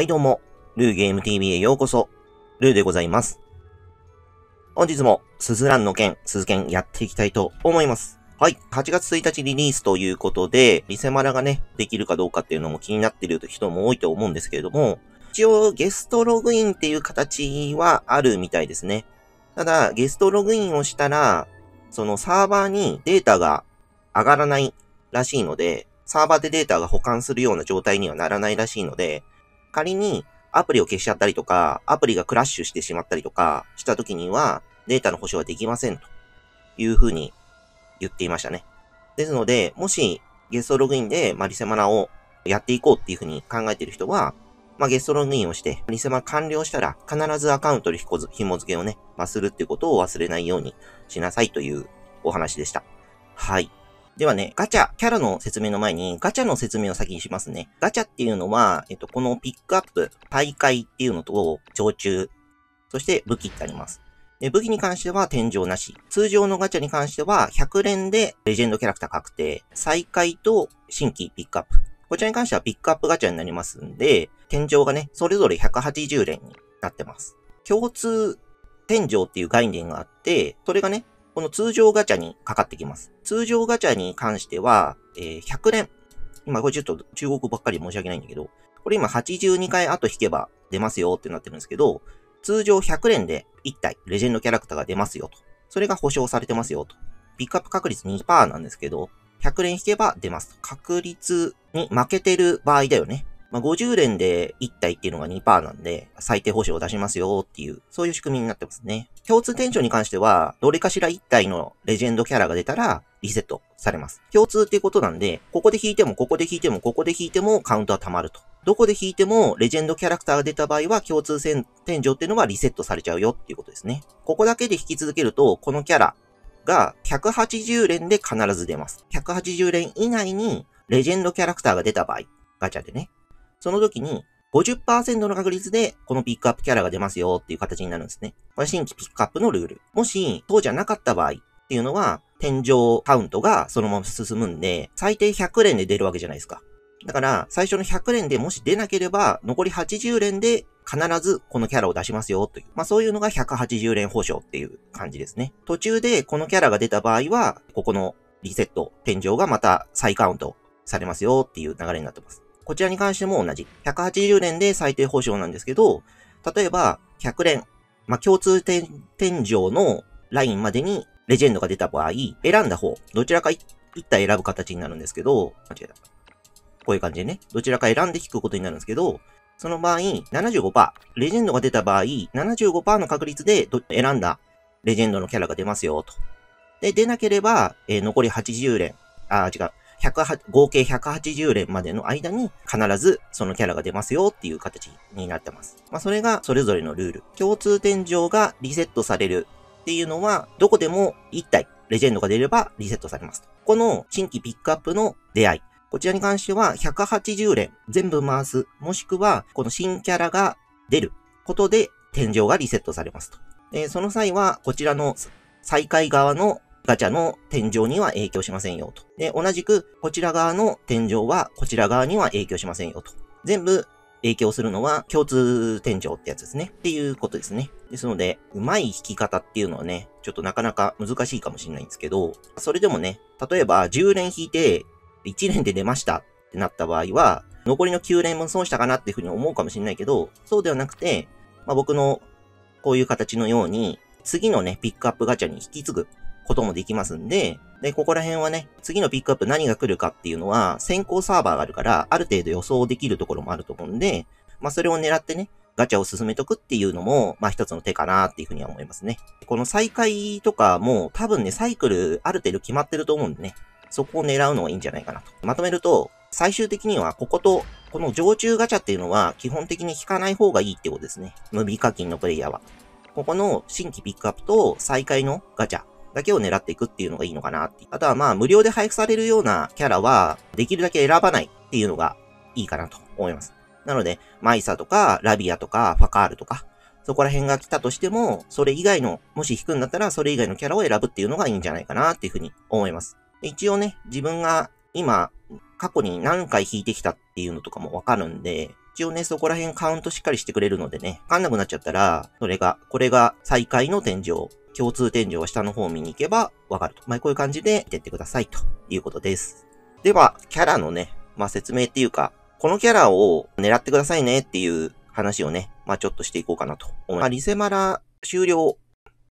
はいどうも、ルーゲーム TV へようこそ、ルーでございます。本日も、スズランの剣、鈴剣やっていきたいと思います。はい。8月1日リリースということで、リセマラがね、できるかどうかっていうのも気になってる人も多いと思うんですけれども、一応ゲストログインっていう形はあるみたいですね。ただ、ゲストログインをしたら、そのサーバーにデータが上がらないらしいので、サーバーでデータが保管するような状態にはならないらしいので、仮にアプリを消しちゃったりとか、アプリがクラッシュしてしまったりとかした時には、データの保証はできませんというふうに言っていましたね。ですので、もしゲストログインで、まリセマナをやっていこうっていうふうに考えている人は、まあ、ゲストログインをして、リセマ完了したら、必ずアカウントで紐付けをね、まあ、するっていうことを忘れないようにしなさいというお話でした。はい。ではね、ガチャ、キャラの説明の前に、ガチャの説明を先にしますね。ガチャっていうのは、えっと、このピックアップ、大会っていうのと、常駐、そして武器ってあります。で、武器に関しては天井なし。通常のガチャに関しては、100連でレジェンドキャラクター確定、再開と新規ピックアップ。こちらに関してはピックアップガチャになりますんで、天井がね、それぞれ180連になってます。共通天井っていう概念があって、それがね、この通常ガチャにかかってきます。通常ガチャに関しては、えー、100連。今これちょっと中国ばっかり申し訳ないんだけど、これ今82回後引けば出ますよってなってるんですけど、通常100連で1体レジェンドキャラクターが出ますよと。それが保証されてますよと。ピックアップ確率2%なんですけど、100連引けば出ますと。確率に負けてる場合だよね。まあ、50連で1体っていうのが2%なんで、最低報酬を出しますよっていう、そういう仕組みになってますね。共通店長に関しては、どれかしら1体のレジェンドキャラが出たら、リセットされます。共通っていうことなんで、ここで引いても、ここで引いても、ここで引いても、カウントは溜まると。どこで引いても、レジェンドキャラクターが出た場合は、共通天井っていうのはリセットされちゃうよっていうことですね。ここだけで引き続けると、このキャラが180連で必ず出ます。180連以内に、レジェンドキャラクターが出た場合、ガチャでね、その時に50%の確率でこのピックアップキャラが出ますよっていう形になるんですね。これ新規ピックアップのルール。もし、そうじゃなかった場合っていうのは、天井カウントがそのまま進むんで、最低100連で出るわけじゃないですか。だから、最初の100連でもし出なければ、残り80連で必ずこのキャラを出しますよという。まあそういうのが180連保証っていう感じですね。途中でこのキャラが出た場合は、ここのリセット、天井がまた再カウントされますよっていう流れになってます。こちらに関しても同じ。180連で最低保証なんですけど、例えば100連、まあ、共通点、天井のラインまでにレジェンドが出た場合、選んだ方、どちらか一体選ぶ形になるんですけど、間違えた。こういう感じでね、どちらか選んで引くことになるんですけど、その場合75、レジェンドが出た場合75、75%の確率で選んだレジェンドのキャラが出ますよ、と。で、出なければ、えー、残り80連、あ、違う、合計180連までの間に必ずそのキャラが出ますよっていう形になってます。まあ、それがそれぞれのルール。共通天井がリセットされるっていうのは、どこでも1体、レジェンドが出ればリセットされますと。この新規ピックアップの出会い。こちらに関しては180連全部回す、もしくはこの新キャラが出ることで天井がリセットされますと。えその際はこちらの再開側のガチャの天井には影響しませんよと。で、同じく、こちら側の天井はこちら側には影響しませんよと。全部影響するのは共通天井ってやつですね。っていうことですね。ですので、うまい弾き方っていうのはね、ちょっとなかなか難しいかもしれないんですけど、それでもね、例えば10連引いて1連で出ましたってなった場合は、残りの9連も損したかなっていうふうに思うかもしれないけど、そうではなくて、まあ、僕のこういう形のように、次のね、ピックアップガチャに引き継ぐこともできますんで、で、ここら辺はね、次のピックアップ何が来るかっていうのは、先行サーバーがあるから、ある程度予想できるところもあると思うんで、まあ、それを狙ってね、ガチャを進めとくっていうのも、まあ一つの手かなっていうふうには思いますね。この再開とかも多分ね、サイクルある程度決まってると思うんでね、そこを狙うのがいいんじゃないかなと。まとめると、最終的にはここと、この常駐ガチャっていうのは基本的に引かない方がいいってことですね。無備課金のプレイヤーは。ここの新規ピックアップと再開のガチャだけを狙っていくっていうのがいいのかなって。あとはまあ、無料で配布されるようなキャラは、できるだけ選ばないっていうのがいいかなと思います。なので、マイサとか、ラビアとか、ファカールとか、そこら辺が来たとしても、それ以外の、もし引くんだったら、それ以外のキャラを選ぶっていうのがいいんじゃないかなっていうふうに思います。一応ね、自分が今、過去に何回引いてきたっていうのとかもわかるんで、一応ね、そこら辺カウントしっかりしてくれるのでね、わかんなくなっちゃったら、それが、これが最下位の天井、共通天井を下の方を見に行けばわかると。まあ、こういう感じで見てってくださいということです。では、キャラのね、まあ、説明っていうか、このキャラを狙ってくださいねっていう話をね、まあ、ちょっとしていこうかなと思います。まあ、リセマラ終了。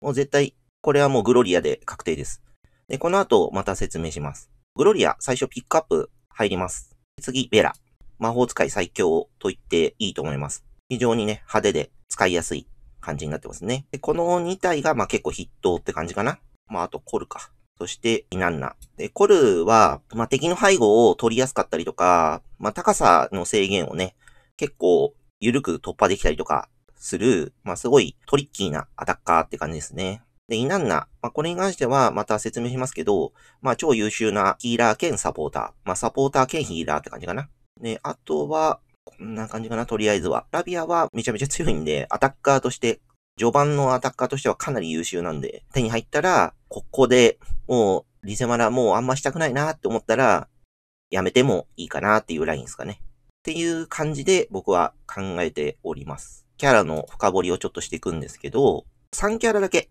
もう絶対、これはもうグロリアで確定です。で、この後また説明します。グロリア、最初ピックアップ入ります。次、ベラ。魔法使い最強と言っていいと思います。非常にね、派手で使いやすい感じになってますね。で、この2体が、まあ、結構筆頭って感じかな。まあ、あと、コルか。そして、イナンナ。で、コルは、まあ、敵の背後を取りやすかったりとか、まあ、高さの制限をね、結構、緩く突破できたりとか、する、まあ、すごいトリッキーなアタッカーって感じですね。で、イナンナ。まあ、これに関してはまた説明しますけど、まあ、超優秀なヒーラー兼サポーター。まあ、サポーター兼ヒーラーって感じかな。で、あとは、こんな感じかな、とりあえずは。ラビアはめちゃめちゃ強いんで、アタッカーとして、序盤のアタッカーとしてはかなり優秀なんで、手に入ったら、ここでもう、リセマラもうあんましたくないなって思ったら、やめてもいいかなっていうラインですかね。っていう感じで僕は考えております。キャラの深掘りをちょっとしていくんですけど、3キャラだけ、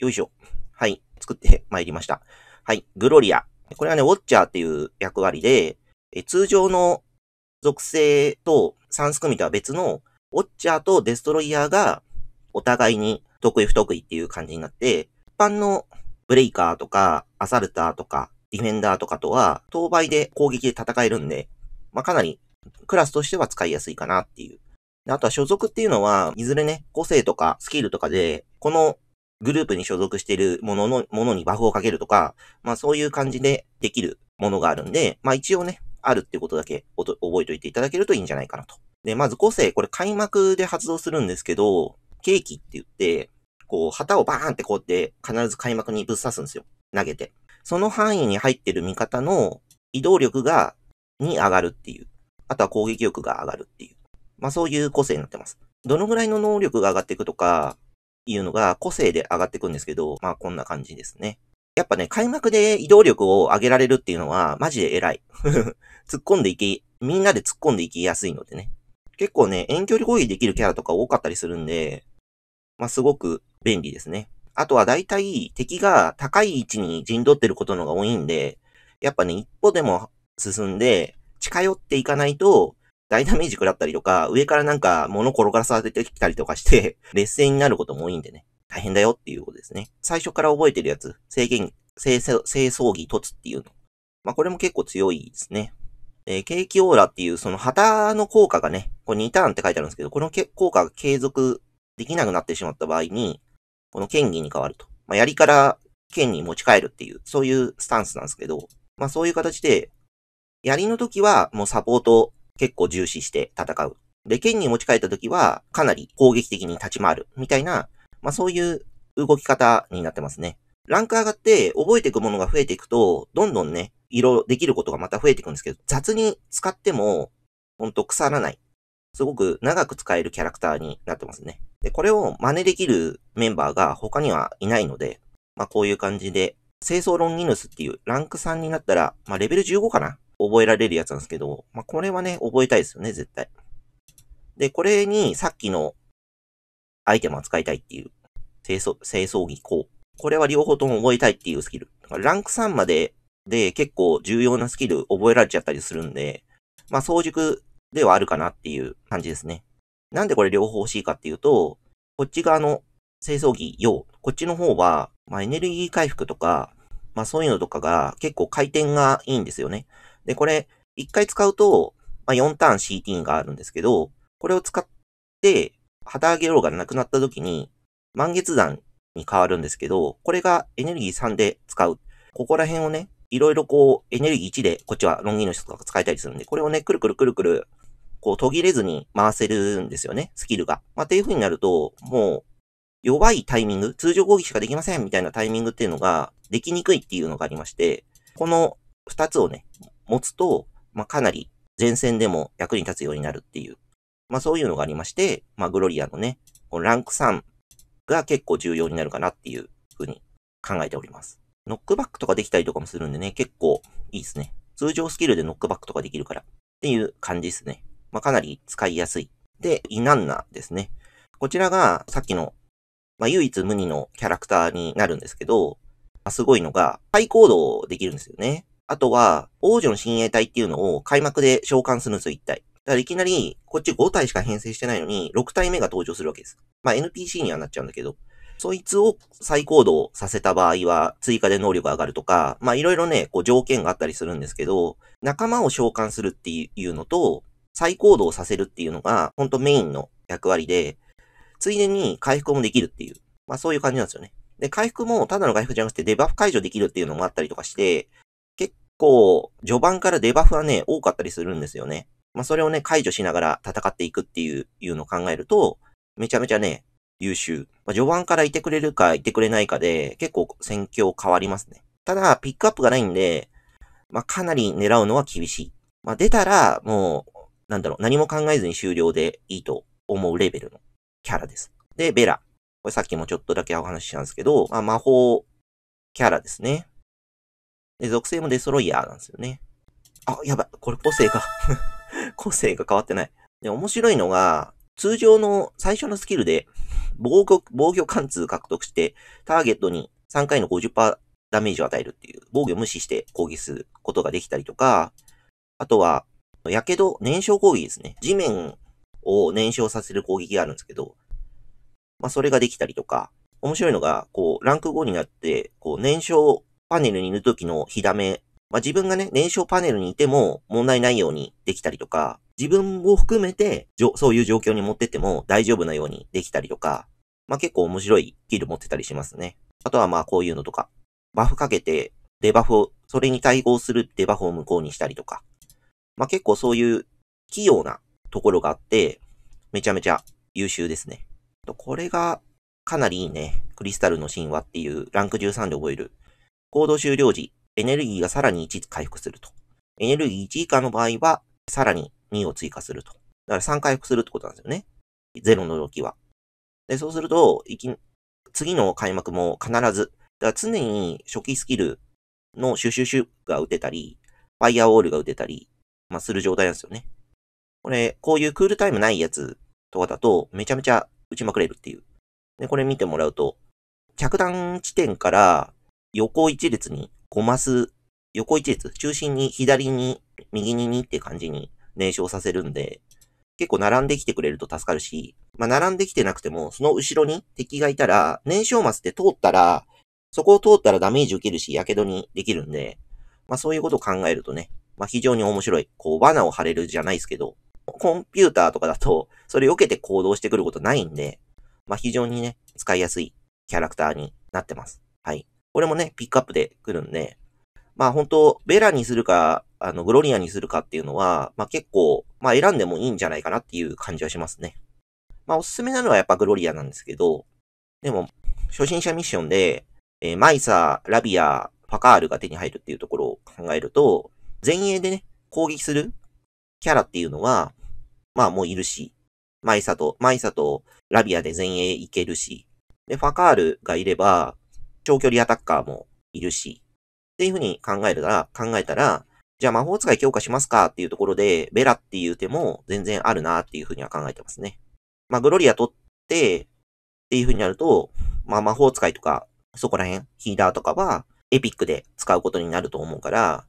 よいしょ。はい、作って参りました。はい、グロリア。これはね、ウォッチャーっていう役割で、え通常の属性とサンス組とは別の、ウォッチャーとデストロイヤーがお互いに得意不得意っていう感じになって、一般のブレイカーとかアサルターとかディフェンダーとかとは、当倍で攻撃で戦えるんで、まあ、かなりクラスとしては使いやすいかなっていう。あとは所属っていうのは、いずれね、個性とかスキルとかで、このグループに所属しているものの、ものにバフをかけるとか、まあそういう感じでできるものがあるんで、まあ一応ね、あるってことだけ覚えておいていただけるといいんじゃないかなと。で、まず個性、これ開幕で発動するんですけど、ケーキって言って、こう、旗をバーンってこうやって必ず開幕にぶっ刺すんですよ。投げて。その範囲に入ってる味方の移動力が、に上がるっていう。あとは攻撃力が上がるっていう。まあそういう個性になってます。どのぐらいの能力が上がっていくとか、いうのが個性で上がっていくんですけど、まあこんな感じですね。やっぱね、開幕で移動力を上げられるっていうのは、マジで偉い。突っ込んでいき、みんなで突っ込んでいきやすいのでね。結構ね、遠距離攻撃できるキャラとか多かったりするんで、まあ、すごく便利ですね。あとは大体敵が高い位置に陣取ってることのが多いんで、やっぱね、一歩でも進んで、近寄っていかないと、大ダメージ食らったりとか、上からなんか物転がらされてきたりとかして、劣勢になることも多いんでね。大変だよっていうことですね。最初から覚えてるやつ、制限、清掃儀突っていうの。まあ、これも結構強いですね。えー、景気オーラっていうその旗の効果がね、これ2ターンって書いてあるんですけど、この効果が継続できなくなってしまった場合に、この剣技に変わると。まあ、槍から剣に持ち帰るっていう、そういうスタンスなんですけど、まあそういう形で、槍の時はもうサポート結構重視して戦う。で、剣に持ち帰った時はかなり攻撃的に立ち回るみたいなまあ、そういう動き方になってますね。ランク上がって覚えていくものが増えていくと、どんどんね、色できることがまた増えていくんですけど、雑に使っても、ほんと腐らない。すごく長く使えるキャラクターになってますね。で、これを真似できるメンバーが他にはいないので、まあこういう感じで、清掃論ニヌスっていうランク3になったら、まあレベル15かな覚えられるやつなんですけど、まあこれはね、覚えたいですよね、絶対。で、これにさっきのアイテムは使いたいっていう清掃、清掃技こう。これは両方とも覚えたいっていうスキル。だからランク3までで結構重要なスキル覚えられちゃったりするんで、まあ、早熟ではあるかなっていう感じですね。なんでこれ両方欲しいかっていうと、こっち側の清掃技用、こっちの方は、まあ、エネルギー回復とか、まあそういうのとかが結構回転がいいんですよね。で、これ、1回使うと、まあ、4ターン CT があるんですけど、これを使って、旗揚げローがなくなった時に、満月山に変わるんですけど、これがエネルギー3で使う。ここら辺をね、いろいろこう、エネルギー1で、こっちはロンギの人とか使えたりするんで、これをね、くるくるくるくる、こう途切れずに回せるんですよね、スキルが。まあ、っていう風になると、もう、弱いタイミング、通常攻撃しかできませんみたいなタイミングっていうのが、できにくいっていうのがありまして、この2つをね、持つと、まあ、かなり前線でも役に立つようになるっていう、まあ、そういうのがありまして、まあ、グロリアのね、このランク3が結構重要になるかなっていうふうに考えております。ノックバックとかできたりとかもするんでね、結構いいですね。通常スキルでノックバックとかできるからっていう感じですね。まあ、かなり使いやすい。で、イナンナですね。こちらがさっきの、まあ、唯一無二のキャラクターになるんですけど、まあ、すごいのが、ハイコードできるんですよね。あとは、王女の親衛隊っていうのを開幕で召喚するんですよ、一体。だからいきなり、こっち5体しか編成してないのに、6体目が登場するわけです。まあ、NPC にはなっちゃうんだけど、そいつを再行動させた場合は、追加で能力が上がるとか、まあ、いろいろね、こう条件があったりするんですけど、仲間を召喚するっていうのと、再行動させるっていうのが、ほんとメインの役割で、ついでに回復もできるっていう、まあ、そういう感じなんですよね。で、回復もただの回復じゃなくてデバフ解除できるっていうのもあったりとかして、結構序盤からデバフはね、多かったりするんですよね。まあ、それをね、解除しながら戦っていくっていう、いうのを考えると、めちゃめちゃね、優秀。まあ、序盤からいてくれるか、いてくれないかで、結構戦況変わりますね。ただ、ピックアップがないんで、まあ、かなり狙うのは厳しい。まあ、出たら、もう、なんだろう、何も考えずに終了でいいと思うレベルのキャラです。で、ベラ。これさっきもちょっとだけお話ししたんですけど、まあ、魔法キャラですね。で、属性もデストロイヤーなんですよね。あ、やばい。これ個性か。個性が変わってない。で、面白いのが、通常の最初のスキルで防御、防御貫通獲得して、ターゲットに3回の50%ダメージを与えるっていう、防御を無視して攻撃することができたりとか、あとは、やけど、燃焼攻撃ですね。地面を燃焼させる攻撃があるんですけど、まあ、それができたりとか、面白いのが、こう、ランク5になって、こう、燃焼パネルに塗る時の火ダメまあ、自分がね、燃焼パネルにいても問題ないようにできたりとか、自分を含めて、そういう状況に持ってっても大丈夫なようにできたりとか、まあ、結構面白いスキル持ってたりしますね。あとはまあこういうのとか、バフかけて、デバフを、それに対応するデバフを無効にしたりとか、まあ、結構そういう器用なところがあって、めちゃめちゃ優秀ですね。これがかなりいいね。クリスタルの神話っていうランク13で覚える。行動終了時、エネルギーがさらに1回復すると。エネルギー1以下の場合は、さらに2を追加すると。だから3回復するってことなんですよね。0の時は。で、そうすると、次の開幕も必ず、だから常に初期スキルのシュシュシュが打てたり、ファイアウォールが打てたり、まあ、する状態なんですよね。これ、こういうクールタイムないやつとかだと、めちゃめちゃ打ちまくれるっていう。で、これ見てもらうと、着弾地点から横一列に5マス、横一列、中心に左に、右ににって感じに燃焼させるんで、結構並んできてくれると助かるし、まあ、並んできてなくても、その後ろに敵がいたら、燃焼マスって通ったら、そこを通ったらダメージ受けるし、火傷にできるんで、まあ、そういうことを考えるとね、まあ、非常に面白い。こう、罠を張れるじゃないですけど、コンピューターとかだと、それ避けて行動してくることないんで、まあ、非常にね、使いやすいキャラクターになってます。はい。これもね、ピックアップで来るんで、まあ本当、ベラにするか、あの、グロリアにするかっていうのは、まあ結構、まあ選んでもいいんじゃないかなっていう感じはしますね。まあおすすめなのはやっぱグロリアなんですけど、でも、初心者ミッションで、えー、マイサー、ラビア、ファカールが手に入るっていうところを考えると、前衛でね、攻撃するキャラっていうのは、まあもういるし、マイサと、マイサとラビアで前衛いけるし、で、ファカールがいれば、長距離アタッカーもいるし、っていうふうに考えたら、考えたら、じゃあ魔法使い強化しますかっていうところで、ベラっていう手も全然あるなっていうふうには考えてますね。まあ、グロリア取って、っていうふうになると、まあ、魔法使いとか、そこら辺、ヒーラーとかは、エピックで使うことになると思うから、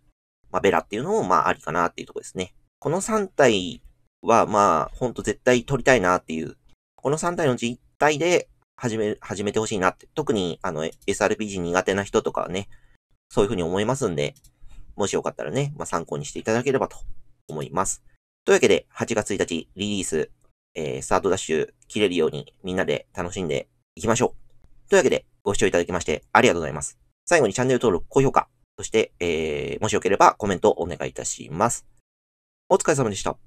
まあ、ベラっていうのも、まあ、ありかなっていうとこですね。この3体は、まあ、ほんと絶対取りたいなっていう。この3体の実体で、始め、始めてほしいなって。特に、あの、SRPG 苦手な人とかはね、そういうふうに思いますんで、もしよかったらね、まあ、参考にしていただければと思います。というわけで、8月1日、リリース、えー、スタートダッシュ切れるようにみんなで楽しんでいきましょう。というわけで、ご視聴いただきましてありがとうございます。最後にチャンネル登録、高評価、そして、えー、もしよければコメントお願いいたします。お疲れ様でした。